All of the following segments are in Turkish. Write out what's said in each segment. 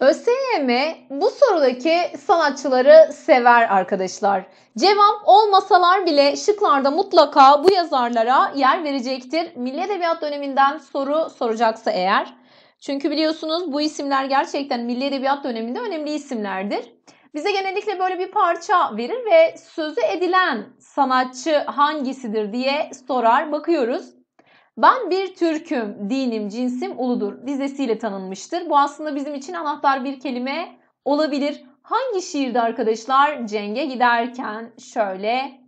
ÖSYM bu sorudaki sanatçıları sever arkadaşlar. Cevap olmasalar bile şıklarda mutlaka bu yazarlara yer verecektir. Milli Edebiyat döneminden soru soracaksa eğer. Çünkü biliyorsunuz bu isimler gerçekten Milli Edebiyat döneminde önemli isimlerdir. Bize genellikle böyle bir parça verir ve sözü edilen sanatçı hangisidir diye sorar bakıyoruz. Ben bir Türk'üm, dinim, cinsim uludur dizesiyle tanınmıştır. Bu aslında bizim için anahtar bir kelime olabilir. Hangi şiirde arkadaşlar? Cenge giderken şöyle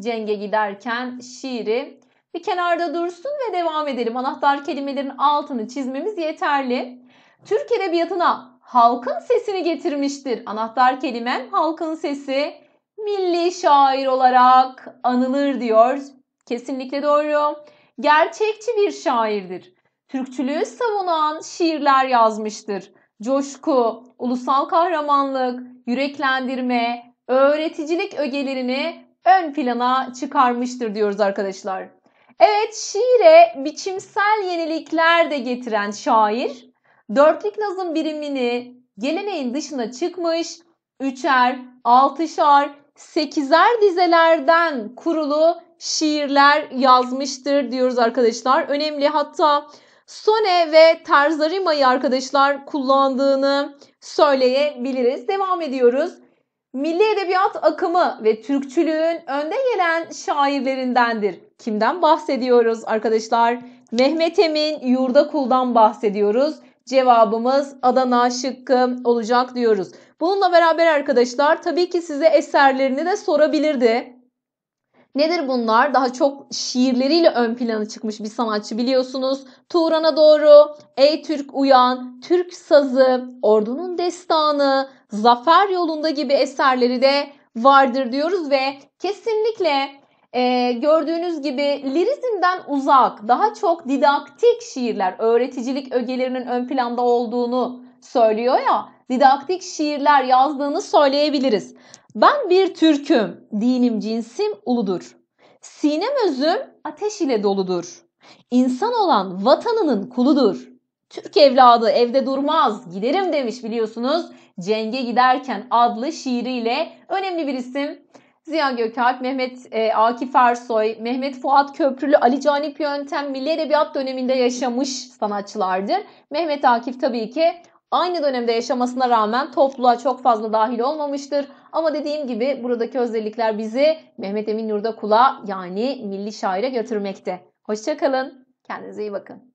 Cenge giderken şiiri bir kenarda dursun ve devam edelim. Anahtar kelimelerin altını çizmemiz yeterli. Türk edebiyatına halkın sesini getirmiştir. Anahtar kelimem halkın sesi milli şair olarak anılır diyor. Kesinlikle doğru gerçekçi bir şairdir. Türkçülüğü savunan şiirler yazmıştır. Coşku, ulusal kahramanlık, yüreklendirme, öğreticilik ögelerini ön plana çıkarmıştır diyoruz arkadaşlar. Evet şiire biçimsel yenilikler de getiren şair dörtlük nazım birimini geleneğin dışına çıkmış üçer, altışar, sekizer dizelerden kurulu şiirler yazmıştır diyoruz arkadaşlar. Önemli hatta Sone ve Terzarima'yı arkadaşlar kullandığını söyleyebiliriz. Devam ediyoruz. Milli edebiyat akımı ve Türkçülüğün önde gelen şairlerindendir. Kimden bahsediyoruz arkadaşlar? Mehmet Emin Yurdakul'dan bahsediyoruz. Cevabımız Adana şıkkı olacak diyoruz. Bununla beraber arkadaşlar tabii ki size eserlerini de sorabilirdi. Nedir bunlar? Daha çok şiirleriyle ön plana çıkmış bir sanatçı biliyorsunuz. Turan'a doğru, Ey Türk Uyan, Türk Sazı, Ordunun Destanı, Zafer Yolunda gibi eserleri de vardır diyoruz ve kesinlikle e, gördüğünüz gibi lirizmden uzak, daha çok didaktik şiirler, öğreticilik ögelerinin ön planda olduğunu söylüyor ya didaktik şiirler yazdığını söyleyebiliriz. Ben bir Türk'üm, dinim cinsim uludur. Sinem özüm ateş ile doludur. İnsan olan vatanının kuludur. Türk evladı evde durmaz giderim demiş biliyorsunuz. Cenge giderken adlı şiiriyle önemli bir isim. Ziya Gökalp, Mehmet e, Akif Ersoy, Mehmet Fuat Köprülü, Ali Canip Yöntem milli edebiyat döneminde yaşamış sanatçılardır. Mehmet Akif tabii ki aynı dönemde yaşamasına rağmen topluluğa çok fazla dahil olmamıştır. Ama dediğim gibi buradaki özellikler bizi Mehmet Emin Yurdakula yani milli şaire götürmekte. Hoşçakalın, kendinize iyi bakın.